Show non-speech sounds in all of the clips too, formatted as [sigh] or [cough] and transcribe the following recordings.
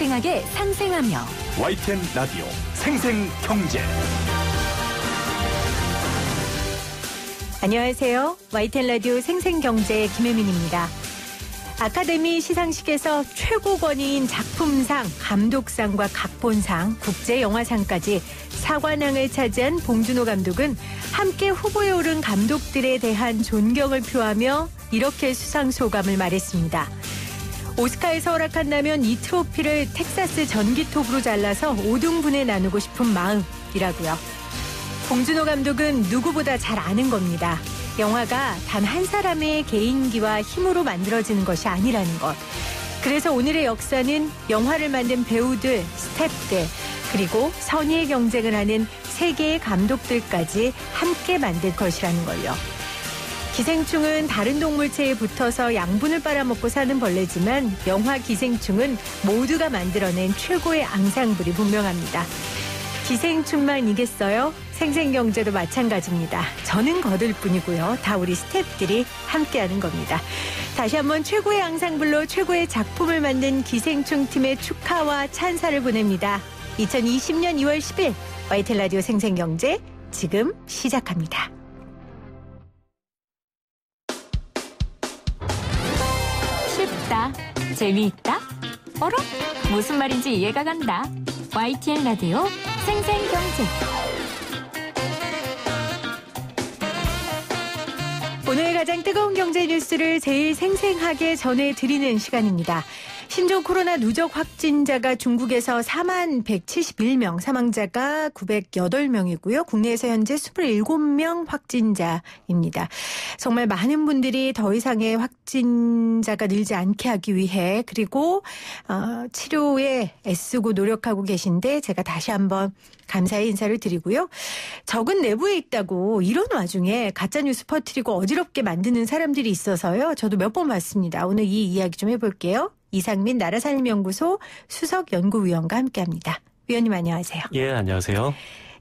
생생하게 상생하며 와이 n 라디오 생생경제 안녕하세요. 와이 n 라디오 생생경제 김혜민입니다. 아카데미 시상식에서 최고 권위인 작품상, 감독상과 각본상, 국제영화상까지 사관왕을 차지한 봉준호 감독은 함께 후보에 오른 감독들에 대한 존경을 표하며 이렇게 수상 소감을 말했습니다. 오스카에서 허락한다면 이 트로피를 텍사스 전기톱으로 잘라서 5등분에 나누고 싶은 마음이라고요. 봉준호 감독은 누구보다 잘 아는 겁니다. 영화가 단 한 사람의 개인기와 힘으로 만들어지는 것이 아니라는 것. 그래서 오늘의 역사는 영화를 만든 배우들, 스탭들, 그리고 선의의 경쟁을 하는 세계의 감독들까지 함께 만든 것이라는 걸요. 기생충은 다른 동물체에 붙어서 양분을 빨아먹고 사는 벌레지만 영화 기생충은 모두가 만들어낸 최고의 앙상블이 분명합니다. 기생충만 이겠어요? 생생경제도 마찬가지입니다. 저는 거들 뿐이고요. 다 우리 스탭들이 함께하는 겁니다. 다시 한번 최고의 앙상블로 최고의 작품을 만든 기생충 팀의 축하와 찬사를 보냅니다. 2020년 2월 10일 와이텔 라디오 생생경제 지금 시작합니다. 재미 있다? 어라? 무슨 말인지 이해가 간다. YTN 라디오 생생경제. 오늘 가장 뜨거운 경제 뉴스를 제일 생생하게 전해드리는 시간입니다. 심지어 코로나 누적 확진자가 중국에서 4만 171명, 사망자가 908명이고요. 국내에서 현재 27명 확진자입니다. 정말 많은 분들이 더 이상의 확진자가 늘지 않게 하기 위해 그리고 어, 치료에 애쓰고 노력하고 계신데 제가 다시 한번 감사의 인사를 드리고요. 적은 내부에 있다고 이런 와중에 가짜 뉴스 퍼트리고 어지럽게 만드는 사람들이 있어서요. 저도 몇 번 봤습니다. 오늘 이 이야기 좀 해볼게요. 이상민 나라살림연구소 수석연구위원과 함께합니다. 위원님 안녕하세요. 예, 안녕하세요.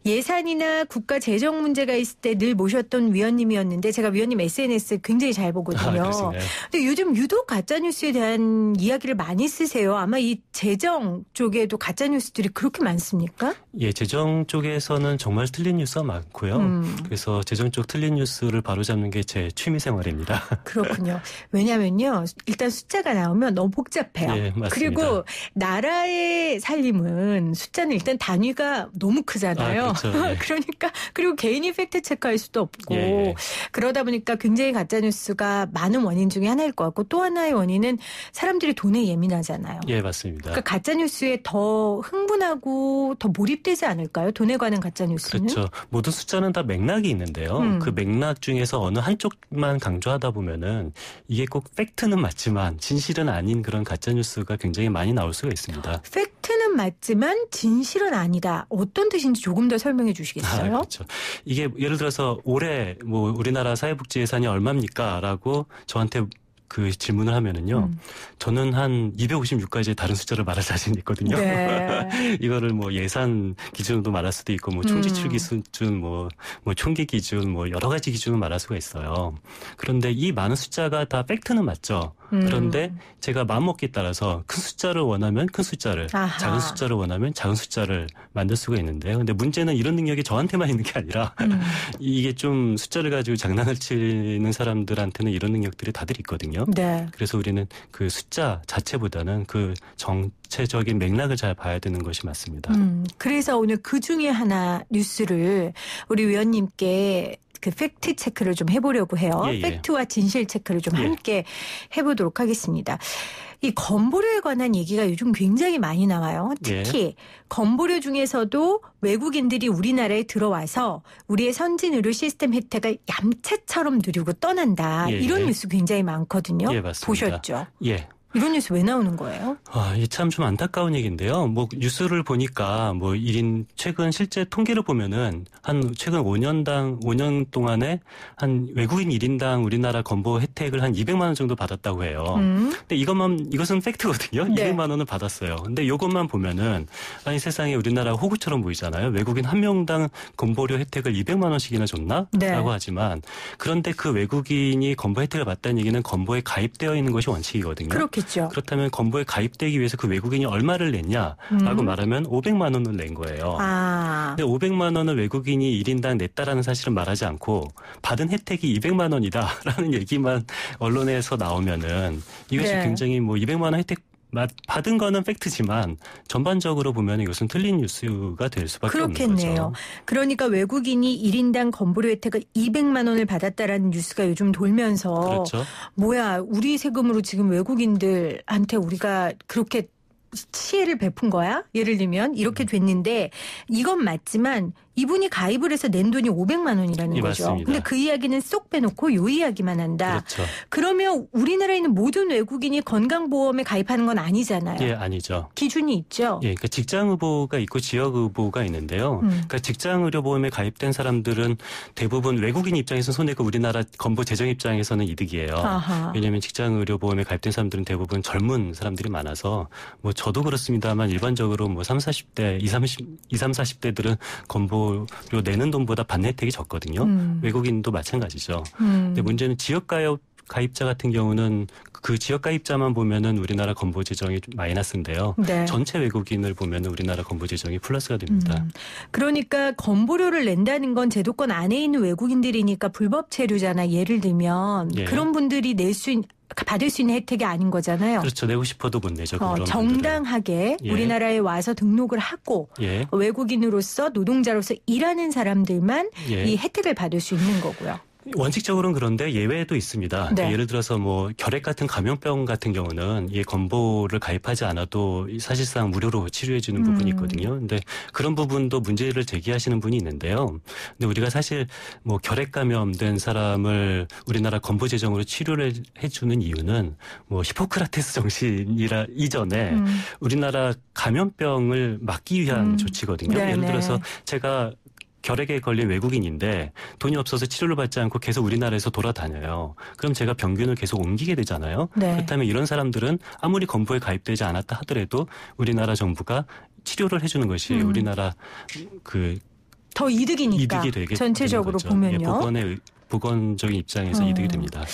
예산이나 국가 재정 문제가 있을 때 늘 모셨던 위원님이었는데 제가 위원님 SNS 굉장히 잘 보거든요. 아, 근데 요즘 유독 가짜 뉴스에 대한 이야기를 많이 쓰세요. 아마 이 재정 쪽에도 가짜 뉴스들이 그렇게 많습니까? 예, 재정 쪽에서는 정말 틀린 뉴스가 많고요. 음. 그래서 재정 쪽 틀린 뉴스를 바로잡는 게 제 취미 생활입니다. [laughs] 그렇군요. 왜냐면요. 일단 숫자가 나오면 너무 복잡해요. 예, 그리고 나라의 살림은 숫자는 일단 단위가 너무 크잖아요. 아, 그렇죠, [laughs] 예. 그러니까 그리고 개인이 팩트 체크할 수도 없고 예, 예, 그러다 보니까 굉장히 가짜 뉴스가 많은 원인 중에 하나일 것 같고 또 하나의 원인은 사람들이 돈에 예민하잖아요. 예, 맞습니다. 그러니까 가짜 뉴스에 더 흥분하고 더 몰입되지 않을까요? 돈에 관한 가짜 뉴스는 그렇죠. 모든 숫자는 다 맥락이 있는데요. 음. 그 맥락 중에서 어느 한쪽만 강조하다 보면은 이게 꼭 팩트는 맞지만 진실은 아닌 그런 가짜 뉴스가 굉장히 많이 나올 수가 있습니다. 팩트 표은 맞지만 진실은 아니다. 어떤 뜻인지 조금 더 설명해 주시겠어요? 아, 그렇죠. 이게 예를 들어서 올해 뭐 우리나라 사회복지 예산이 얼마입니까라고 저한테 그 질문을 하면은요. 음. 저는 한2 5 6가지의 다른 숫자를 말할 자신이 있거든요. 네. [laughs] 이거를 뭐 예산 기준으로도 말할 수도 있고 뭐 총지출 음. 기준 뭐, 뭐 총기 기준 뭐 여러 가지 기준을 말할 수가 있어요. 그런데 이 많은 숫자가 다 팩트는 맞죠. 음. 그런데 제가 마음먹기에 따라서 큰 숫자를 원하면 큰 숫자를 아하. 작은 숫자를 원하면 작은 숫자를 만들 수가 있는데요. 근데 문제는 이런 능력이 저한테만 있는 게 아니라 음. [laughs] 이게 좀 숫자를 가지고 장난을 치는 사람들한테는 이런 능력들이 다들 있거든요. 있거든요. 네. 그래서 우리는 그 숫자 자체보다는 그 정체적인 맥락을 잘 봐야 되는 것이 맞습니다. 음, 그래서 오늘 그 중에 하나 뉴스를 우리 위원님께 그 팩트 체크를 좀 해보려고 해요. 예, 예. 팩트와 진실 체크를 좀 예. 함께 해보도록 하겠습니다. 이 건보료에 관한 얘기가 요즘 굉장히 많이 나와요. 특히 예. 건보료 중에서도 외국인들이 우리나라에 들어와서 우리의 선진 의료 시스템 혜택을 얌체처럼 누리고 떠난다. 예, 이런 예. 뉴스 굉장히 많거든요. 보셨죠? 예. 이런 뉴스 왜 나오는 거예요? 아, 이 참 좀 안타까운 얘기인데요. 뭐 뉴스를 보니까 뭐 1인 최근 실제 통계를 보면은 한 최근 5년당 5년 동안에 한 외국인 1인당 우리나라 건보 혜택을 한 200만 원 정도 받았다고 해요. 음. 근데 이것만 이것은 팩트거든요. 네. 200만 원을 받았어요. 근데 이것만 보면은 아니 세상에 우리나라 호구처럼 보이잖아요. 외국인 한 명당 건보료 혜택을 200만 원씩이나 줬나? 네. 라고 하지만 그런데 그 외국인이 건보 혜택을 받다는 얘기는 건보에 가입되어 있는 것이 원칙이거든요. 그렇게 그렇겠죠. 그렇다면 건보에 가입되기 위해서 그 외국인이 얼마를 냈냐라고 음. 말하면 500만 원을 낸 거예요. 아. 근데 500만 원을 외국인이 1인당 냈다라는 사실은 말하지 않고 받은 혜택이 200만 원이다라는 [laughs] 얘기만 언론에서 나오면은 이것이 네. 굉장히 뭐 200만 원 혜택 받은 거는 팩트지만 전반적으로 보면 이것은 틀린 뉴스가 될 수밖에 그렇겠네요. 없는 거죠. 그러니까 외국인이 1인당 건보료 혜택을 200만 원을 받았다라는 뉴스가 요즘 돌면서 그렇죠. 뭐야 우리 세금으로 지금 외국인들한테 우리가 그렇게 치해를 베푼 거야? 예를 들면 이렇게 음. 됐는데 이건 맞지만 이분이 가입을 해서 낸 돈이 500만 원이라는 예, 거죠. 맞습니다. 근데 그 이야기는 쏙 빼놓고 요 이야기만 한다. 그렇죠. 그러면 우리나라에 있는 모든 외국인이 건강보험에 가입하는 건 아니잖아요. 예, 아니죠. 기준이 있죠. 예, 그러니까 직장 의보가 있고 지역 의보가 있는데요. 음. 그러니까 직장 의료 보험에 가입된 사람들은 대부분 외국인 입장에서 손해고 그 우리나라 건보 재정 입장에서는 이득이에요. 아하. 왜냐하면 직장 의료 보험에 가입된 사람들은 대부분 젊은 사람들이 많아서 뭐 저도 그렇습니다만 일반적으로 뭐 3, 40대, 2, 30, 2, 3, 40대들은 건보 대체로 내는 돈보다 받는 혜택이 적거든요. 음. 외국인도 마찬가지죠. 음. 근데 문제는 지역 가입 가입자 같은 경우는 그 지역 가입자만 보면은 우리나라 건보 재정이 마이너스인데요. 네. 전체 외국인을 보면은 우리나라 건보 재정이 플러스가 됩니다. 음. 그러니까 건보료를 낸다는 건 제도권 안에 있는 외국인들이니까 불법 체류잖아. 예를 들면 예. 그런 분들이 낼 수 있는 받을 수 있는 혜택이 아닌 거잖아요. 그렇죠. 내고 싶어도 못 내죠. 어, 정당하게 예. 우리나라에 와서 등록을 하고 예. 외국인으로서 노동자로서 일하는 사람들만 예. 이 혜택을 받을 수 있는 거고요. 원칙적으로는 그런데 예외도 있습니다. 네. 예를 들어서 뭐 결핵 같은 감염병 같은 경우는 이 건보를 가입하지 않아도 사실상 무료로 치료해 주는 부분이 음. 있거든요. 근데 그런 부분도 문제를 제기하시는 분이 있는데요. 근데 우리가 사실 뭐 결핵 감염된 사람을 우리나라 건보 재정으로 치료를 해 주는 이유는 뭐 히포크라테스 [laughs] 정신이라 이전에 음. 우리나라 감염병을 막기 위한 음. 조치거든요. 네 예를 네. 들어서 제가 결핵에 걸린 외국인인데 돈이 없어서 치료를 받지 않고 계속 우리나라에서 돌아다녀요. 그럼 제가 병균을 계속 옮기게 되잖아요. 네. 그렇다면 이런 사람들은 아무리 건보에 가입되지 않았다 하더라도 우리나라 정부가 치료를 해주는 것이 음. 우리나라 그 더 이득이니까 이득이 되겠 전체적으로 예, 보면요. 예, 보건의 보건적인 입장에서 음. 이득이 됩니다.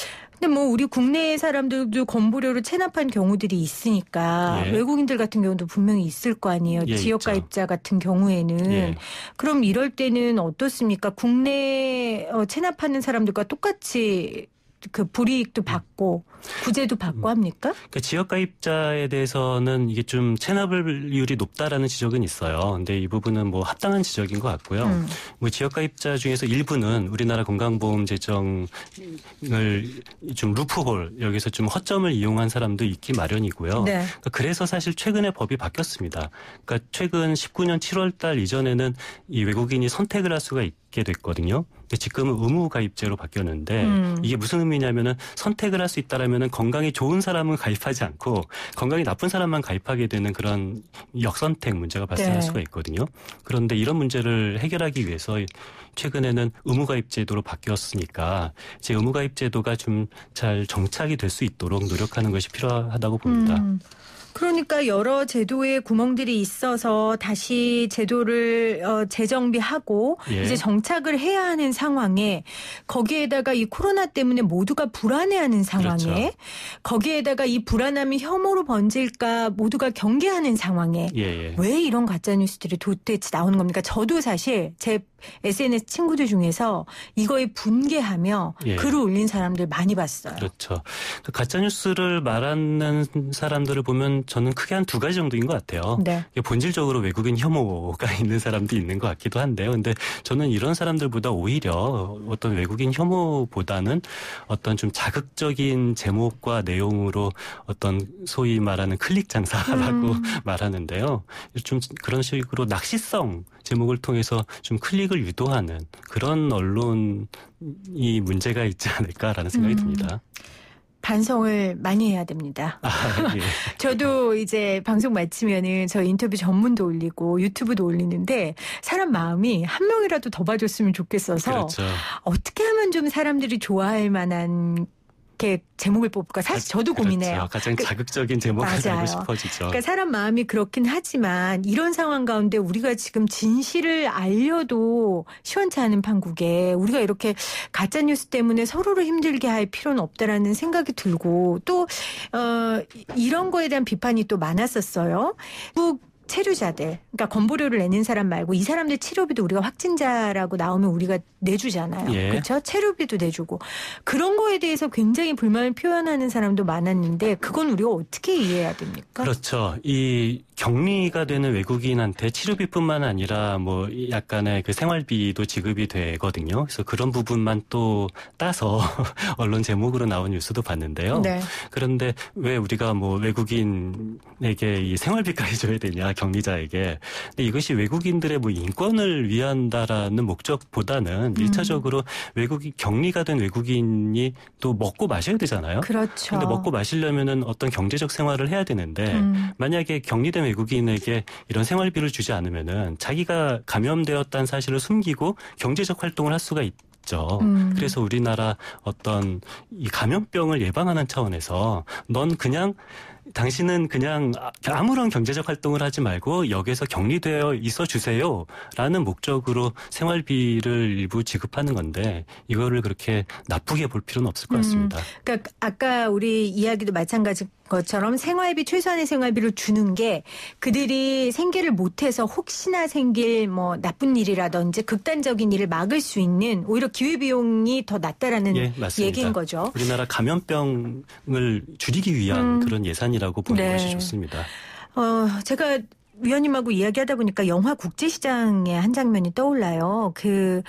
뭐 우리 국내 사람들도 건보료를 체납한 경우들이 있으니까 예. 외국인들 같은 경우도 분명히 있을 거 아니에요. 예, 지역가입자 있죠. 같은 경우에는 예. 그럼 이럴 때는 어떻습니까? 국내 어, 체납하는 사람들과 똑같이 그 불이익도 받고 구제도 받고 음. 합니까? 그러니까 지역 가입자에 대해서는 이게 좀 체납률이 높다라는 지적은 있어요. 근데 이 부분은 뭐 합당한 지적인 것 같고요. 음. 뭐 지역 가입자 중에서 일부는 우리나라 건강보험 재정을 좀 루프홀 여기서 좀 허점을 이용한 사람도 있기 마련이고요. 네. 그러니까 그래서 사실 최근에 법이 바뀌었습니다. 그러니까 최근 19년 7월달 이전에는 이 외국인이 선택을 할 수가 있. 게 됐거든요. 근데 지금은 의무 가입제로 바뀌었는데 음. 이게 무슨 의미냐면은 선택을 할 수 있다라면 그면은 건강이 좋은 사람은 가입하지 않고 건강이 나쁜 사람만 가입하게 되는 그런 역선택 문제가 발생할 네. 수가 있거든요. 그런데 이런 문제를 해결하기 위해서 최근에는 의무가입 제도로 바뀌었으니까 제 의무가입 제도가 좀 잘 정착이 될 수 있도록 노력하는 것이 필요하다고 봅니다. 음. 그러니까 여러 제도의 구멍들이 있어서 다시 제도를 어, 재정비하고 예. 이제 정착을 해야 하는 상황에 거기에다가 이 코로나 때문에 모두가 불안해하는 상황에 그렇죠. 거기에다가 이 불안함이 혐오로 번질까 모두가 경계하는 상황에 예. 예. 왜 이런 가짜 뉴스들이 도대체 나오는 겁니까? 저도 사실 제 SNS 친구들 중에서 이거에 분개하며 예. 글을 올린 사람들 많이 봤어요. 그렇죠. 그 가짜 뉴스를 말하는 사람들을 보면 저는 크게 한 두 가지 정도인 것 같아요. 네. 본질적으로 외국인 혐오가 [laughs] 있는 사람도 있는 것 같기도 한데요. 근데 저는 이런 사람들보다 오히려 어떤 외국인 혐오보다는 어떤 좀 자극적인 제목과 내용으로 어떤 소위 말하는 클릭 장사라고 음. [laughs] 말하는데요. 좀 그런 식으로 낚시성 제목을 통해서 좀 클릭을 유도하는 그런 언론이 문제가 있지 않을까라는 생각이 음. 듭니다. 반성을 많이 해야 됩니다. 아, 예. [laughs] 저도 이제 방송 마치면은 저 인터뷰 전문도 올리고 유튜브도 올리는데 사람 마음이 한 명이라도 더 봐줬으면 좋겠어서 그렇죠. 어떻게 하면 좀 사람들이 좋아할 만한 이렇게 제목을 뽑을까 사실 아, 저도 그렇죠. 고민해요. 가장 그러니 자극적인 제목을 맞아요. 달고 싶어지죠. 그러니까 사람 마음이 그렇긴 하지만 이런 상황 가운데 우리가 지금 진실을 알려도 시원치 않은 판국에 우리가 이렇게 가짜 뉴스 때문에 서로를 힘들게 할 필요는 없다라는 생각이 들고 또 어, 이런 거에 대한 비판이 또 많았었어요. 국 체류자들, 그러니까 건보료를 내는 사람 말고 이 사람들 치료비도 우리가 확진자라고 나오면 우리가 내주잖아요. 예. 그렇죠? 체류비도 내주고 그런 거에 대해서 굉장히 불만을 표현하는 사람도 많았는데 그건 우리가 어떻게 이해해야 됩니까? 그렇죠. 이 격리가 되는 외국인한테 치료비뿐만 아니라 뭐 약간의 그 생활비도 지급이 되거든요. 그래서 그런 부분만 또 따서 [laughs] 언론 제목으로 나온 뉴스도 봤는데요. 네. 그런데 왜 우리가 뭐 외국인에게 이 생활비까지 줘야 되냐? 격리자에게. 근데 이것이 외국인들의 뭐 인권을 위한다라는 목적보다는 음. 일차적으로 음. 외국인 격리가 된 외국인이 또 먹고 마셔야 되잖아요. 그렇죠. 근데 먹고 마시려면은 어떤 경제적 생활을 해야 되는데 음. 만약에 격리된 외국인에게 이런 생활비를 주지 않으면은 자기가 감염되었다는 사실을 숨기고 경제적 활동을 할 수가 있, 음. 그래서 우리나라 어떤 이 감염병을 예방하는 차원에서 넌 그냥 당신은 그냥 아무런 경제적 활동을 하지 말고 역에서 격리되어 있어 주세요. 라는 목적으로 생활비를 일부 지급하는 건데 이거를 그렇게 나쁘게 볼 필요는 없을 것 음, 같습니다. 음, 그러니까 아까 우리 이야기도 마찬가지 것처럼 생활비 최소한의 생활비를 주는 게 그들이 생계를 못해서 혹시나 생길 뭐 나쁜 일이라든지 극단적인 일을 막을 수 있는 오히려 기회비용이 더 낮다라는 예, 얘기인 거죠. 우리나라 감염병을 줄이기 위한 음, 그런 예산이라고 보는 네. 것이 좋습니다. 어, 제가 위원님하고 이야기하다 보니까 영화 국제시장의 한 장면이 떠올라요. 그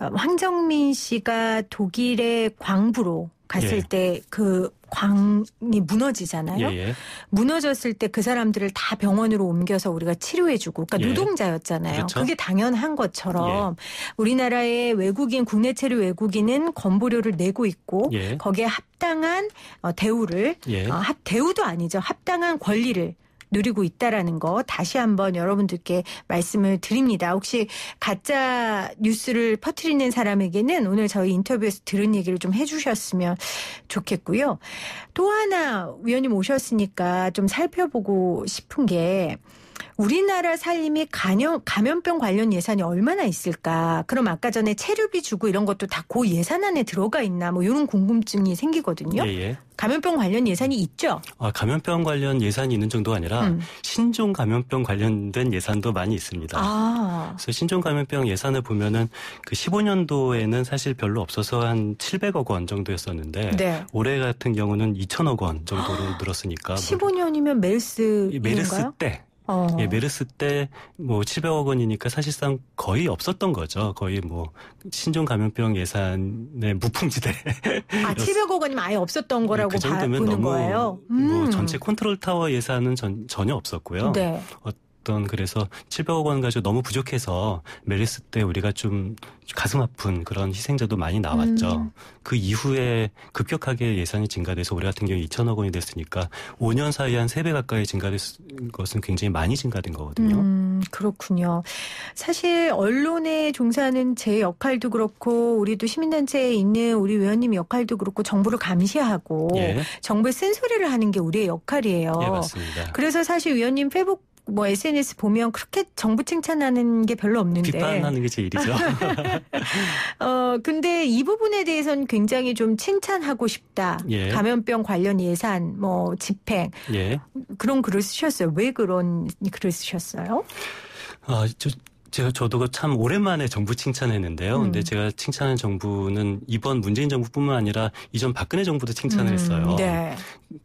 어, 황정민 씨가 독일의 광부로 갔을 예. 때그 광이 무너지잖아요. 예, 예. 무너졌을 때 그 사람들을 다 병원으로 옮겨서 우리가 치료해주고, 그러니까 예. 노동자였잖아요. 그렇죠. 그게 당연한 것처럼 예. 우리나라의 외국인 국내 체류 외국인은 건보료를 내고 있고 예. 거기에 합당한 어, 대우를 예. 어, 대우도 아니죠. 합당한 권리를 누리고 있다라는 거 다시 한번 여러분들께 말씀을 드립니다. 혹시 가짜 뉴스를 퍼트리는 사람에게는 오늘 저희 인터뷰에서 들은 얘기를 좀 해주셨으면 좋겠고요. 또 하나 위원님 오셨으니까 좀 살펴보고 싶은 게 우리나라 살림이 감염, 감염병 관련 예산이 얼마나 있을까? 그럼 아까 전에 체류비 주고 이런 것도 다 고 예산 안에 들어가 있나? 뭐 이런 궁금증이 생기거든요. 예, 예. 감염병 관련 예산이 있죠? 아, 감염병 관련 예산이 있는 정도가 아니라 음. 신종 감염병 관련된 예산도 많이 있습니다. 아. 그래서 신종 감염병 예산을 보면은 그 15년도에는 사실 별로 없어서 한 700억 원 정도였었는데 네. 올해 같은 경우는 2천억 원 정도로 늘었으니까 15년이면 뭐 멜스 메르스 때 어. 예, 메르스 때 뭐 700억 원이니까 사실상 거의 없었던 거죠. 거의 뭐 신종 감염병 예산의 무풍지대. 아, 700억 [laughs] 원이면 아예 없었던 거라고 네, 그 정도면 보는 너무 거예요. 뭐 음. 뭐 전체 컨트롤 타워 예산은 전, 전혀 없었고요. 네. 어, 어떤 그래서 700억 원 가지고 너무 부족해서 메르스 때 우리가 좀 가슴 아픈 그런 희생자도 많이 나왔죠. 음. 그 이후에 급격하게 예산이 증가돼서 우리 같은 경우 2천억 원이 됐으니까 5년 사이 한 3배 가까이 증가된 것은 굉장히 많이 증가된 거거든요. 음, 그렇군요. 사실 언론에 종사하는 제 역할도 그렇고 우리도 시민단체에 있는 우리 위원님 역할도 그렇고 정부를 감시하고 예. 정부의 쓴소리를 하는 게 우리의 역할이에요. 예, 맞습니다. 그래서 사실 위원님 페북 뭐 SNS 보면 그렇게 정부 칭찬하는 게 별로 없는데 비판하는 게제 일이죠. [laughs] 어 근데 이 부분에 대해서는 굉장히 좀 칭찬하고 싶다. 예. 감염병 관련 예산, 뭐 집행 예. 그런 글을 쓰셨어요. 왜 그런 글을 쓰셨어요? 아, 저, 제가 저도 참 오랜만에 정부 칭찬했는데요. 음. 근데 제가 칭찬한 정부는 이번 문재인 정부뿐만 아니라 이전 박근혜 정부도 칭찬을 음, 했어요. 네.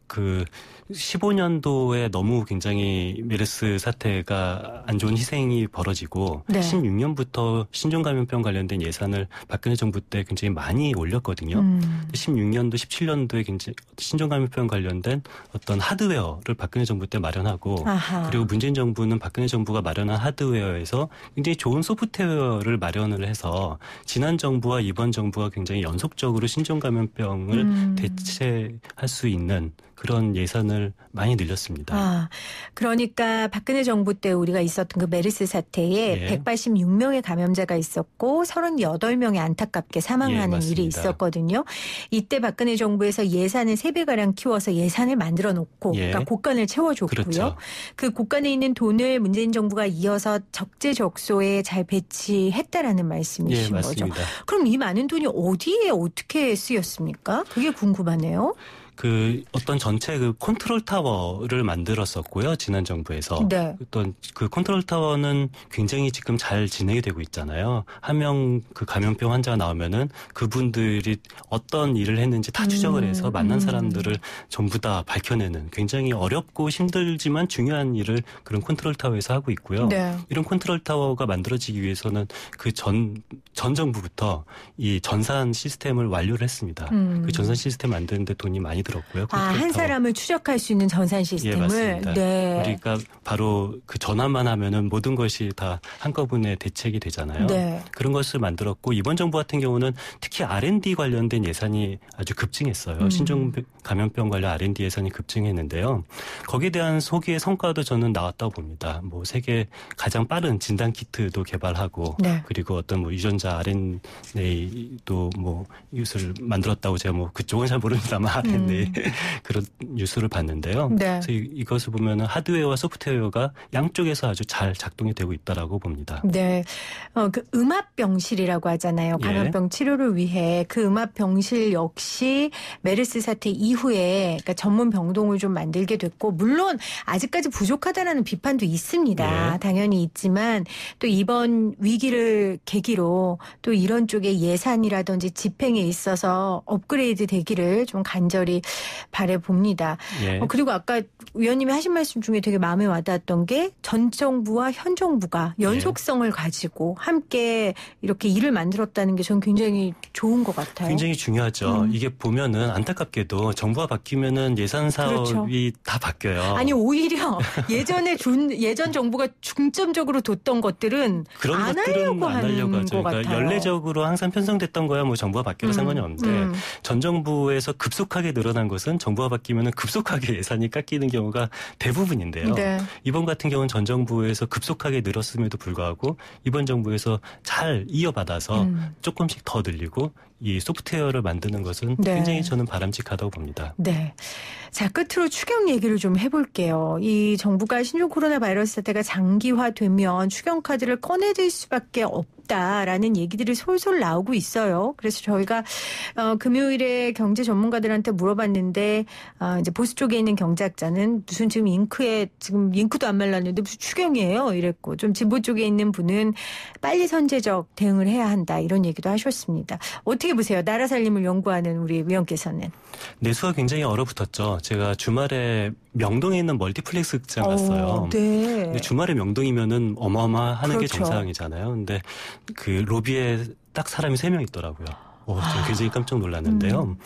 그 15년도에 너무 굉장히 메르스 사태가 안 좋은 희생이 벌어지고 네. 16년부터 신종 감염병 관련된 예산을 박근혜 정부 때 굉장히 많이 올렸거든요. 음. 16년도 17년도에 굉장히 신종 감염병 관련된 어떤 하드웨어를 박근혜 정부 때 마련하고 아하. 그리고 문재인 정부는 박근혜 정부가 마련한 하드웨어에서 굉장히 좋은 소프트웨어를 마련을 해서 지난 정부와 이번 정부가 굉장히 연속적으로 신종 감염병을 음. 대체할 수 있는 그런 예산을 많이 늘렸습니다. 아, 그러니까 박근혜 정부 때 우리가 있었던 그 메르스 사태에 예. 186명의 감염자가 있었고 38명이 안타깝게 사망하는 예, 일이 있었거든요. 이때 박근혜 정부에서 예산을 3배가량 키워서 예산을 만들어 놓고 예. 그러니까 곡간을 채워줬고요. 그렇죠. 그 곡간에 있는 돈을 문재인 정부가 이어서 적재적소에 잘 배치했다라는 말씀이신 예, 거죠. 그럼 이 많은 돈이 어디에 어떻게 쓰였습니까? 그게 궁금하네요. 그 어떤 전체 그 컨트롤 타워를 만들었었고요. 지난 정부에서 네. 어떤 그 컨트롤 타워는 굉장히 지금 잘 진행이 되고 있잖아요. 한 명 그 감염병 환자가 나오면은 그분들이 어떤 일을 했는지 다 음. 추적을 해서 만난 음. 사람들을 전부 다 밝혀내는 굉장히 어렵고 힘들지만 중요한 일을 그런 컨트롤 타워에서 하고 있고요. 네. 이런 컨트롤 타워가 만들어지기 위해서는 그 전 전 정부부터 이 전산 시스템을 완료를 했습니다. 음. 그 전산 시스템 만드는데 돈이 많이 들었고요. 아, 한 사람을 추적할 수 있는 전산 예, 시스템을. 예, 맞습니다. 네. 우리가 바로 그 전화만 하면은 모든 것이 다 한꺼번에 대책이 되잖아요. 네. 그런 것을 만들었고 이번 정부 같은 경우는 특히 R&D 관련된 예산이 아주 급증했어요. 음. 신종 감염병 관련 R&D 예산이 급증했는데요. 거기에 대한 소기의 성과도 저는 나왔다고 봅니다. 뭐 세계 가장 빠른 진단 키트도 개발하고 네. 그리고 어떤 뭐 유전자 R&A도 뭐 이웃을 만들었다고 제가 뭐 그쪽은 잘 모릅니다만 음. 음. [laughs] 그런 뉴스를 봤는데요. 네. 그래서 이, 것을 보면 하드웨어와 소프트웨어가 양쪽에서 아주 잘 작동이 되고 있다라고 봅니다. 네, 어, 그 음압 병실이라고 하잖아요. 감염병 예. 치료를 위해 그 음압 병실 역시 메르스 사태 이후에 그러니까 전문 병동을 좀 만들게 됐고 물론 아직까지 부족하다라는 비판도 있습니다. 예. 당연히 있지만 또 이번 위기를 계기로 또 이런 쪽의 예산이라든지 집행에 있어서 업그레이드 되기를 좀 간절히 바래 봅니다. 예. 어, 그리고 아까 위원님이 하신 말씀 중에 되게 마음에 와닿았던 게 전 정부와 현 정부가 연속성을 예. 가지고 함께 이렇게 일을 만들었다는 게 저는 굉장히 좋은 것 같아요. 굉장히 중요하죠. 음. 이게 보면은 안타깝게도 정부가 바뀌면은 예산 사업이 그렇죠. 다 바뀌어요. 아니 오히려 예전에 준 예전 정부가 중점적으로 뒀던 것들은 그런 안 것들은 하려고 안 하려고 하죠. 그러니까 연례적으로 항상 편성됐던 거야 뭐 정부가 바뀌어도 음. 상관이 없는데 음. 전 정부에서 급속하게 늘어 드러난 것은 정부가 바뀌면 급속하게 [laughs] 예산이 깎이는 경우가 대부분인데요. 네. 이번 같은 경우는 전 정부에서 급속하게 늘었음에도 불구하고 이번 정부에서 잘 이어받아서 음. 조금씩 더 늘리고 이 소프트웨어를 만드는 것은 네. 굉장히 저는 바람직하다고 봅니다. 네. 자, 끝으로 추경 얘기를 좀 해볼게요. 이 정부가 신종 코로나 바이러스 사태가 장기화되면 추경카드를 꺼내들 수밖에 없고 어렵다라는 얘기들이 솔솔 나오고 있어요. 그래서 저희가 어, 금요일에 경제 전문가들한테 물어봤는데 어, 이제 보수 쪽에 있는 경제학자는 무슨 지금 잉크에 지금 잉크도 안 말랐는데 무슨 추경이에요 이랬고 좀 진보 쪽에 있는 분은 빨리 선제적 대응을 해야 한다 이런 얘기도 하셨습니다. 어떻게 보세요? 나라 살림을 연구하는 우리 위원께서는 내수가 네, 굉장히 얼어붙었죠. 제가 주말에 명동에 있는 멀티플렉스 극장 어, 갔어요. 어, 네. 근데 주말에 명동이면은 어마어마하는 그렇죠. 게 정상이잖아요. 근데 그 로비에 딱 사람이 세명 있더라고요. 오, 어, 저 굉장히 깜짝 놀랐는데요. 음.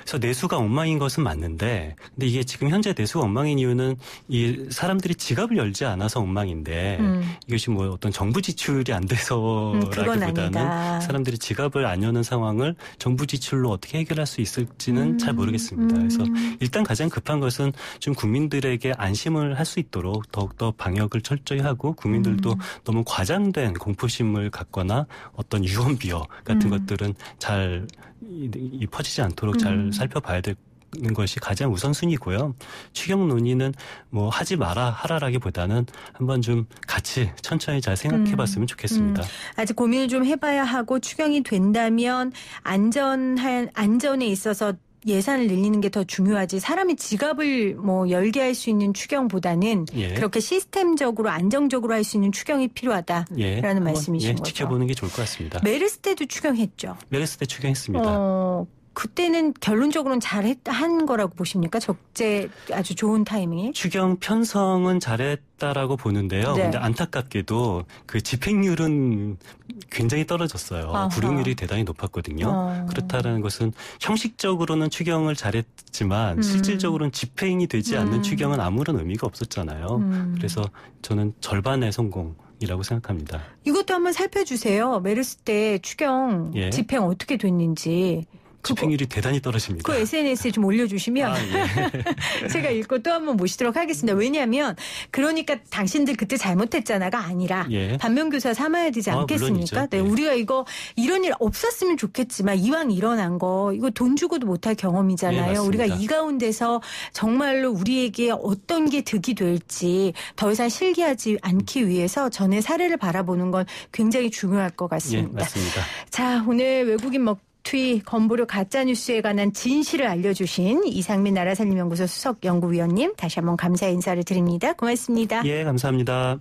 그래서 내수가 엉망인 것은 맞는데, 근데 이게 지금 현재 내수가 엉망인 이유는 이 사람들이 지갑을 열지 않아서 엉망인데 음. 이것이 뭐 어떤 정부 지출이 안 음, 돼서라기보다는 음, 사람들이 지갑을 안 여는 상황을 정부 지출로 어떻게 해결할 수 있을지는 음, 잘 모르겠습니다. 음. 그래서 일단 가장 급한 것은 좀 국민들에게 안심을 할 수 있도록 더욱더 방역을 철저히 하고 국민들도 너무 과장된 공포심을 갖거나 어떤 유언비어 같은 것들은 잘잘 퍼지지 않도록 잘 음. 살펴봐야 될는 것이 가장 우선순위고요. 추경 논의는 뭐 하지 마라 하라라기보다는 한번 좀 같이 천천히 잘 생각해봤으면 음, 좋겠습니다. 음. 아직 고민을 좀 해봐야 하고 추경이 된다면 안전한 안전에 있어서 예산을 늘리는 게 더 중요하지 사람이 지갑을 뭐 열게 할 수 있는 추경보다는 예. 그렇게 시스템적으로 안정적으로 할 수 있는 추경이 필요하다라는 예. 말씀이신 예, 거죠. 지켜보는 게 좋을 것 같습니다. 메르스 때도 추경했죠. 메르스 때 추경했습니다. 어, 그때는 결론적으로는 잘한 거라고 보십니까? 적재 아주 좋은 타이밍이 추경 편성은 잘했다라고 보는데요. 네. 근데 안타깝게도 그 집행률은 굉장히 떨어졌어요. 아하. 불용률이 대단히 높았거든요. 아. 그렇다라는 것은 형식적으로는 추경을 잘했지만 음. 실질적으로는 집행이 되지 않는 음. 추경은 아무런 의미가 없었잖아요. 음. 그래서 저는 절반의 성공. 이라고 생각합니다. 이것도 한번 살펴주세요. 메르스 때 추경 예. 집행 어떻게 됐는지. 집행률이 대단히 떨어집니다. 그 SNS에 좀 올려주시면 아, 예. [laughs] 제가 읽고 또 한 번 모시도록 하겠습니다. 왜냐하면 그러니까 당신들 그때 잘못했잖아가 아니라 예. 반면교사 삼아야 되지 아, 않겠습니까? 아, 네, 예. 우리가 이거 이런 일 없었으면 좋겠지만 이왕 일어난 거 이거 돈 주고도 못할 경험이잖아요. 예, 우리가 이 가운데서 정말로 우리에게 어떤 게 득이 될지 더 이상 실기하지 않기 위해서 전에 사례를 바라보는 건 굉장히 중요할 것 같습니다. 예, 맞습니다. 자 오늘 외국인 먹 투이 건보료 가짜 뉴스에 관한 진실을 알려주신 이상민 나라살림연구소 수석 연구위원님 다시 한번 감사 인사를 드립니다. 고맙습니다. 예, 감사합니다.